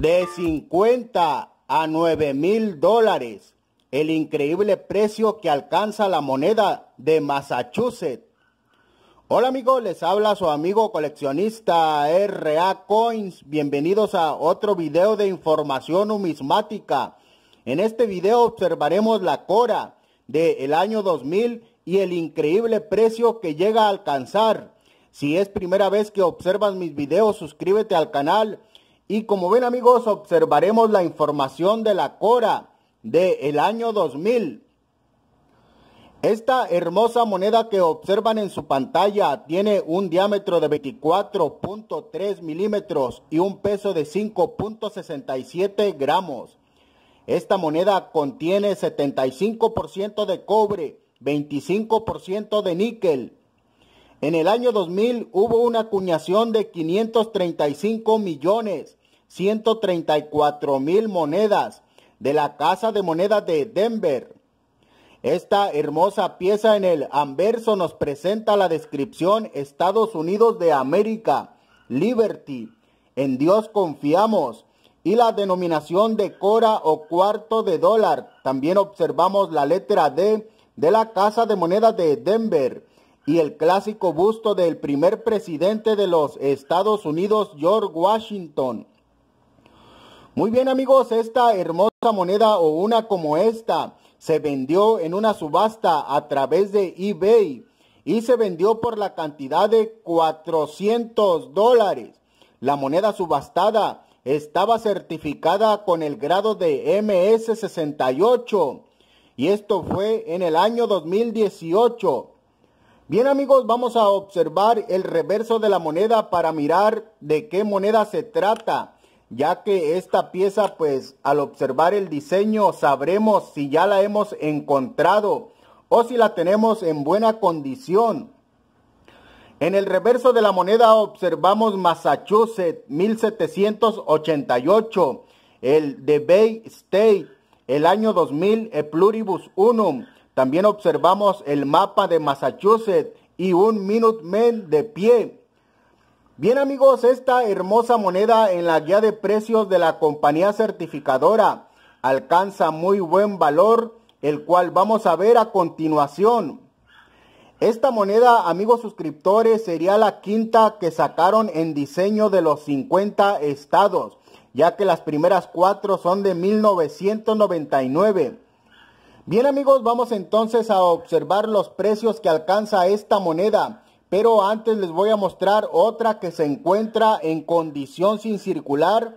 de 50 a 9 mil dólares, el increíble precio que alcanza la moneda de Massachusetts. Hola amigos, les habla su amigo coleccionista RA Coins. Bienvenidos a otro video de información numismática. En este video observaremos la Cora del año 2000 y el increíble precio que llega a alcanzar. Si es primera vez que observas mis videos, suscríbete al canal y como ven amigos, observaremos la información de la Cora del año 2000. Esta hermosa moneda que observan en su pantalla tiene un diámetro de 24.3 milímetros y un peso de 5.67 gramos. Esta moneda contiene 75% de cobre, 25% de níquel. En el año 2000 hubo una acuñación de 535 millones 134 mil monedas de la Casa de Monedas de Denver. Esta hermosa pieza en el anverso nos presenta la descripción Estados Unidos de América, Liberty, en Dios confiamos, y la denominación de cora o cuarto de dólar. También observamos la letra D de la Casa de Monedas de Denver y el clásico busto del primer presidente de los Estados Unidos, George Washington. Muy bien amigos, esta hermosa moneda o una como esta se vendió en una subasta a través de eBay y se vendió por la cantidad de 400 dólares. La moneda subastada estaba certificada con el grado de MS68 y esto fue en el año 2018. Bien amigos, vamos a observar el reverso de la moneda para mirar de qué moneda se trata ya que esta pieza pues al observar el diseño sabremos si ya la hemos encontrado o si la tenemos en buena condición. En el reverso de la moneda observamos Massachusetts 1788, el de Bay State, el año 2000 el Pluribus Unum. También observamos el mapa de Massachusetts y un Minuteman de pie Bien amigos, esta hermosa moneda en la guía de precios de la compañía certificadora alcanza muy buen valor, el cual vamos a ver a continuación. Esta moneda, amigos suscriptores, sería la quinta que sacaron en diseño de los 50 estados, ya que las primeras cuatro son de 1999. Bien amigos, vamos entonces a observar los precios que alcanza esta moneda pero antes les voy a mostrar otra que se encuentra en condición sin circular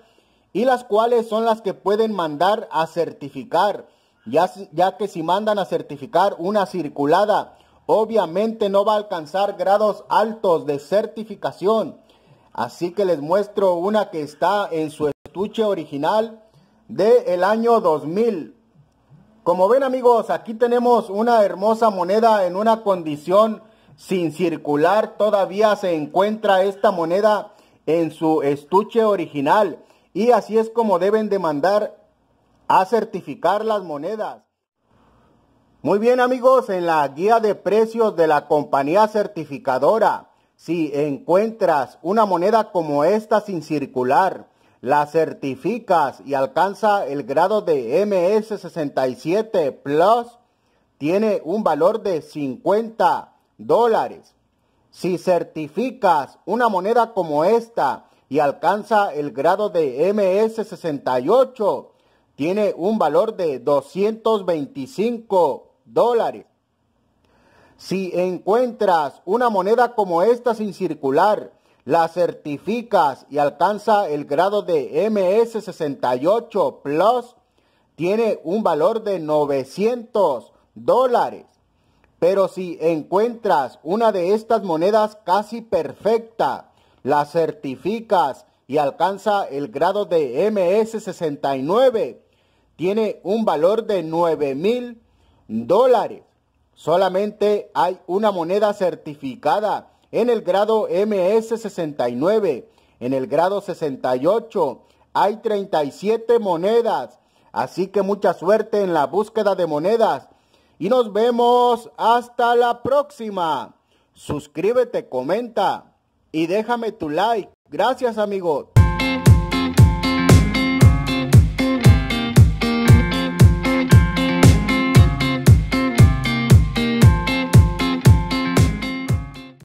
y las cuales son las que pueden mandar a certificar, ya, ya que si mandan a certificar una circulada, obviamente no va a alcanzar grados altos de certificación. Así que les muestro una que está en su estuche original del el año 2000. Como ven amigos, aquí tenemos una hermosa moneda en una condición sin circular todavía se encuentra esta moneda en su estuche original y así es como deben demandar a certificar las monedas. Muy bien amigos, en la guía de precios de la compañía certificadora, si encuentras una moneda como esta sin circular, la certificas y alcanza el grado de MS67 Plus, tiene un valor de 50 dólares. Si certificas una moneda como esta y alcanza el grado de MS68, tiene un valor de 225 dólares. Si encuentras una moneda como esta sin circular, la certificas y alcanza el grado de MS68 Plus, tiene un valor de 900 dólares. Pero si encuentras una de estas monedas casi perfecta, la certificas y alcanza el grado de MS69, tiene un valor de 9 mil dólares. Solamente hay una moneda certificada en el grado MS69. En el grado 68 hay 37 monedas. Así que mucha suerte en la búsqueda de monedas y nos vemos hasta la próxima. Suscríbete, comenta y déjame tu like. Gracias amigo.